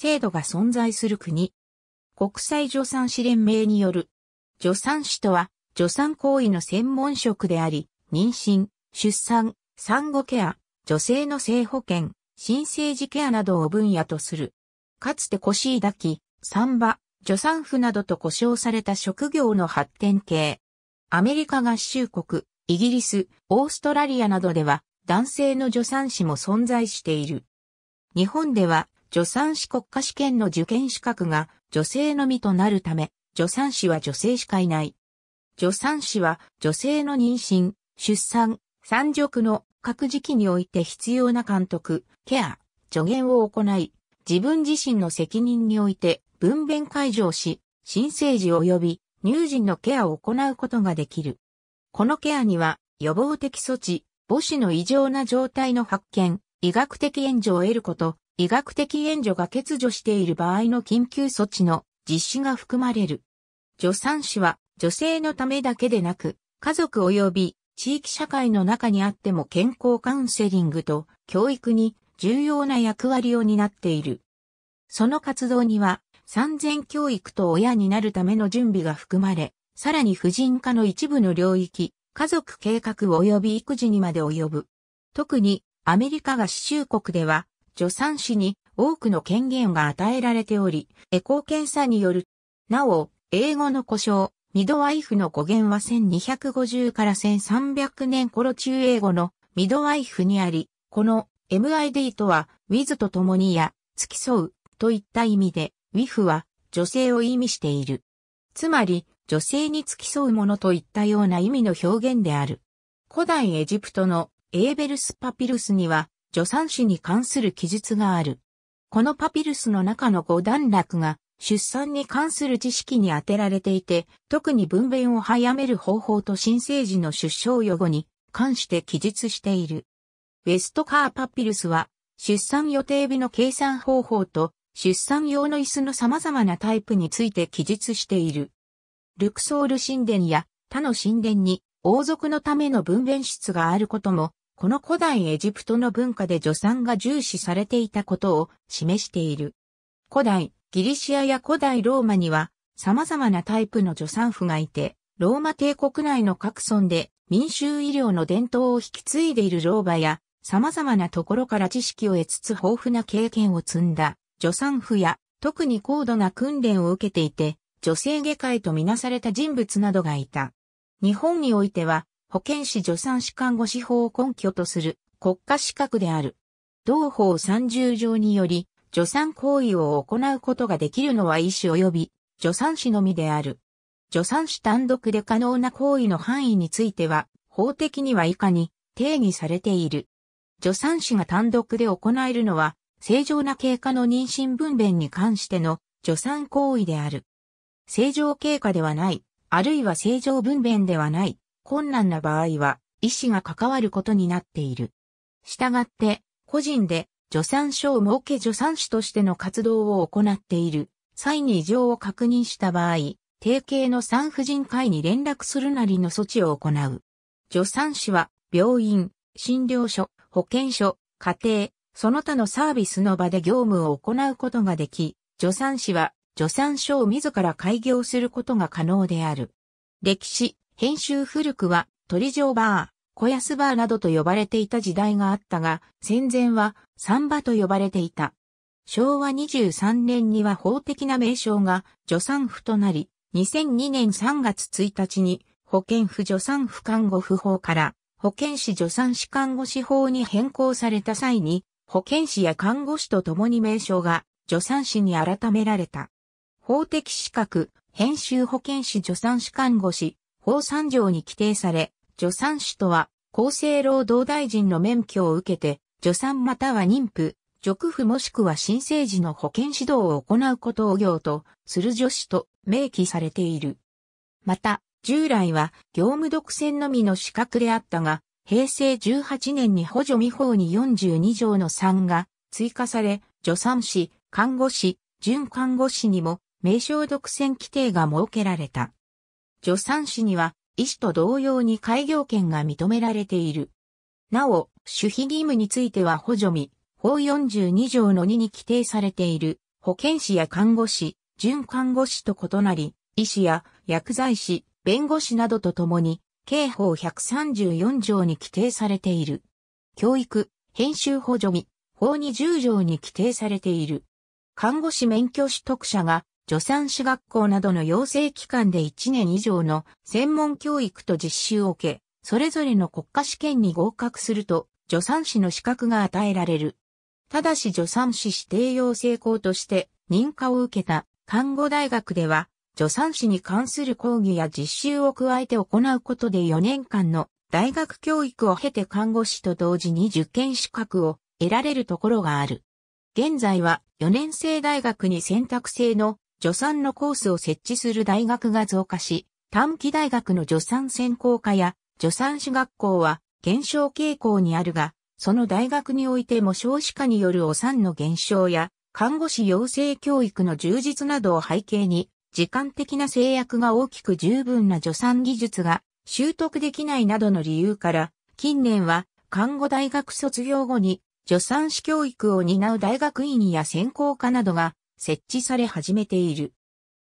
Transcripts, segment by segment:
制度が存在する国。国際助産師連盟による。助産師とは、助産行為の専門職であり、妊娠、出産、産後ケア、女性の性保険、新生児ケアなどを分野とする。かつて腰抱き、産場、助産婦などと呼称された職業の発展系。アメリカ合衆国、イギリス、オーストラリアなどでは男性の助産師も存在している。日本では助産師国家試験の受験資格が女性のみとなるため、助産師は女性しかいない。助産師は女性の妊娠、出産、産褥の各時期において必要な監督、ケア、助言を行い、自分自身の責任において分娩解除し、新生児及び乳児のケアを行うことができる。このケアには予防的措置、母子の異常な状態の発見、医学的援助を得ること、医学的援助が欠如している場合の緊急措置の実施が含まれる。助産師は女性のためだけでなく、家族及び地域社会の中にあっても健康カウンセリングと教育に重要な役割を担っている。その活動には産前教育と親になるための準備が含まれ、さらに婦人科の一部の領域、家族計画及び育児にまで及ぶ。特にアメリカ合衆国では助産師に多くの権限が与えられており、エコー検査による。なお、英語の故障、ミドワイフの語源は1250から1300年頃中英語のミドワイフにあり、この MID とは、ウィズと共にや、付き添うといった意味で、ウィフは女性を意味している。つまり、女性に付き添うものといったような意味の表現である。古代エジプトのエーベルスパピルスには、助産師に関する記述がある。このパピルスの中の五段落が出産に関する知識に充てられていて、特に分娩を早める方法と新生児の出生予後に関して記述している。ウェストカーパピルスは出産予定日の計算方法と出産用の椅子の様々なタイプについて記述している。ルクソール神殿や他の神殿に王族のための分娩室があることもこの古代エジプトの文化で助産が重視されていたことを示している。古代ギリシアや古代ローマには様々なタイプの助産婦がいて、ローマ帝国内の各村で民衆医療の伝統を引き継いでいる老婆や様々なところから知識を得つつ豊富な経験を積んだ助産婦や特に高度な訓練を受けていて女性外科医とみなされた人物などがいた。日本においては保健師助産師看護師法を根拠とする国家資格である。同法30条により、助産行為を行うことができるのは医師及び助産師のみである。助産師単独で可能な行為の範囲については、法的には以下に定義されている。助産師が単独で行えるのは、正常な経過の妊娠分娩に関しての助産行為である。正常経過ではない、あるいは正常分娩ではない、困難な場合は、医師が関わることになっている。したがって、個人で助産所を設け助産師としての活動を行っている際に異常を確認した場合、定型の産婦人科医に連絡するなりの措置を行う。助産師は病院、診療所、保健所、家庭、その他のサービスの場で業務を行うことができ、助産師は助産所を自ら開業することが可能である。歴史、編集古くは、鳥城バー、小安バーなどと呼ばれていた時代があったが、戦前は、サンバと呼ばれていた。昭和23年には法的な名称が助産婦となり、2002年3月1日に保健婦助産婦看護婦法から保健師助産師看護師法に変更された際に、保健師や看護師と共に名称が助産師に改められた。法的資格、編集保健師助産師看護師、法三条に規定され、助産師とは、厚生労働大臣の免許を受けて、助産または妊婦、褥婦もしくは新生児の保健指導を行うことを業とする助手と明記されている。また、従来は業務独占のみの資格であったが、平成18年に補助未法に42条の3が追加され、助産師、看護師、準看護師にも名称独占規定が設けられた。助産師には、医師と同様に開業権が認められている。なお、守秘義務については補助み、法42条の2に規定されている、保健師や看護師、準看護師と異なり、医師や薬剤師、弁護士などと共に、刑法134条に規定されている。教育、編集補助み、法20条に規定されている。看護師免許取得者が助産師学校などの養成機関で1年以上の専門教育と実習を受け、それぞれの国家試験に合格すると、助産師の資格が与えられる。ただし助産師指定養成校として認可を受けた看護大学では、助産師に関する講義や実習を加えて行うことで4年間の大学教育を経て看護師と同時に受験資格を得られるところがある。現在は4年生大学に選択制の助産のコースを設置する大学が増加し、短期大学の助産専攻科や助産師学校は減少傾向にあるが、その大学においても少子化によるお産の減少や、看護師養成教育の充実などを背景に、時間的な制約が大きく十分な助産技術が習得できないなどの理由から、近年は看護大学卒業後に助産師教育を担う大学院や専攻科などが設置され始めている。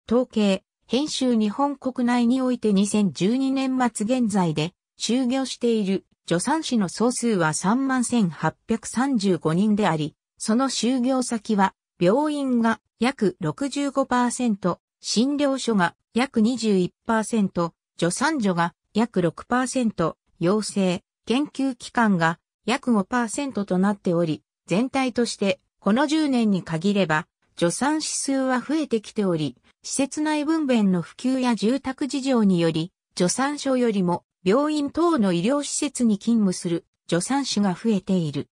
統計、編集日本国内において2012年末現在で、就業している助産師の総数は31,835人であり、その就業先は、病院が約65%、診療所が約21%、助産所が約6%、養成、研究機関が約5%となっており、全体としてこの10年に限れば助産指数は増えてきており、施設内分娩の普及や住宅事情により、助産所よりも病院等の医療施設に勤務する助産師が増えている。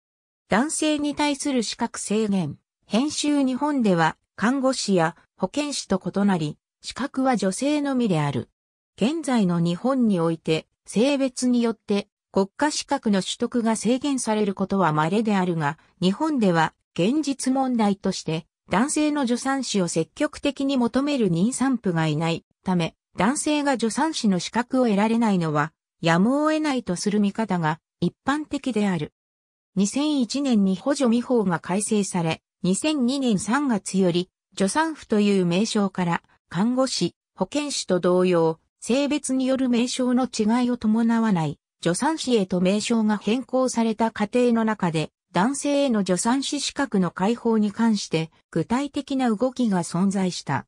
男性に対する資格制限。編集日本では看護師や保健師と異なり、資格は女性のみである。現在の日本において、性別によって国家資格の取得が制限されることは稀であるが、日本では現実問題として男性の助産師を積極的に求める妊産婦がいないため、男性が助産師の資格を得られないのは、やむを得ないとする見方が一般的である。2001年に補助見法が改正され、2002年3月より、助産婦という名称から、看護師、保健師と同様、性別による名称の違いを伴わない、助産師へと名称が変更された過程の中で、男性への助産師資格の解放に関して具体的な動きが存在した。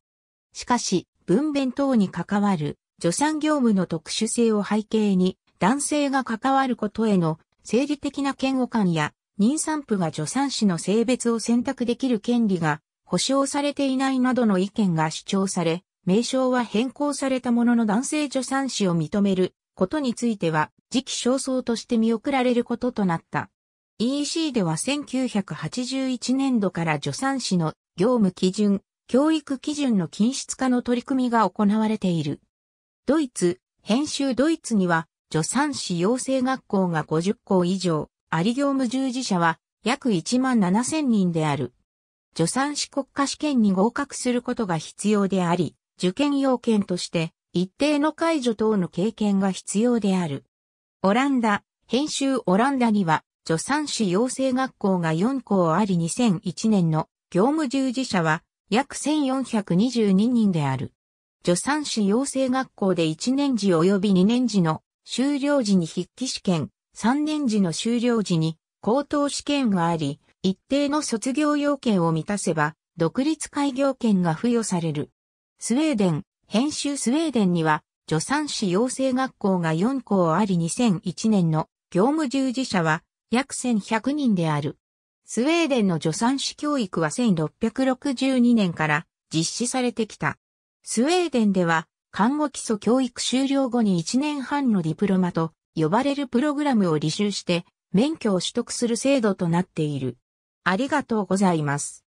しかし、分娩等に関わる助産業務の特殊性を背景に、男性が関わることへの生理的な嫌悪感や、妊産婦が助産師の性別を選択できる権利が保障されていないなどの意見が主張され、名称は変更されたものの男性助産師を認めることについては、時期尚早として見送られることとなった。EC では1981年度から助産師の業務基準、教育基準の均質化の取り組みが行われている。ドイツ、編集ドイツには助産師養成学校が50校以上、あり業務従事者は約1万7000人である。助産師国家試験に合格することが必要であり、受験要件として一定の解除等の経験が必要である。オランダ、編集オランダには助産師養成学校が4校あり2001年の業務従事者は約1422人である。助産師養成学校で1年時及び2年時の終了時に筆記試験、3年時の終了時に高等試験があり、一定の卒業要件を満たせば、独立開業権が付与される。スウェーデン、編集スウェーデンには、助産師養成学校が4校あり2001年の業務従事者は約1100人である。スウェーデンの助産師教育は1662年から実施されてきた。スウェーデンでは、看護基礎教育終了後に1年半のディプロマと呼ばれるプログラムを履修して免許を取得する制度となっている。ありがとうございます。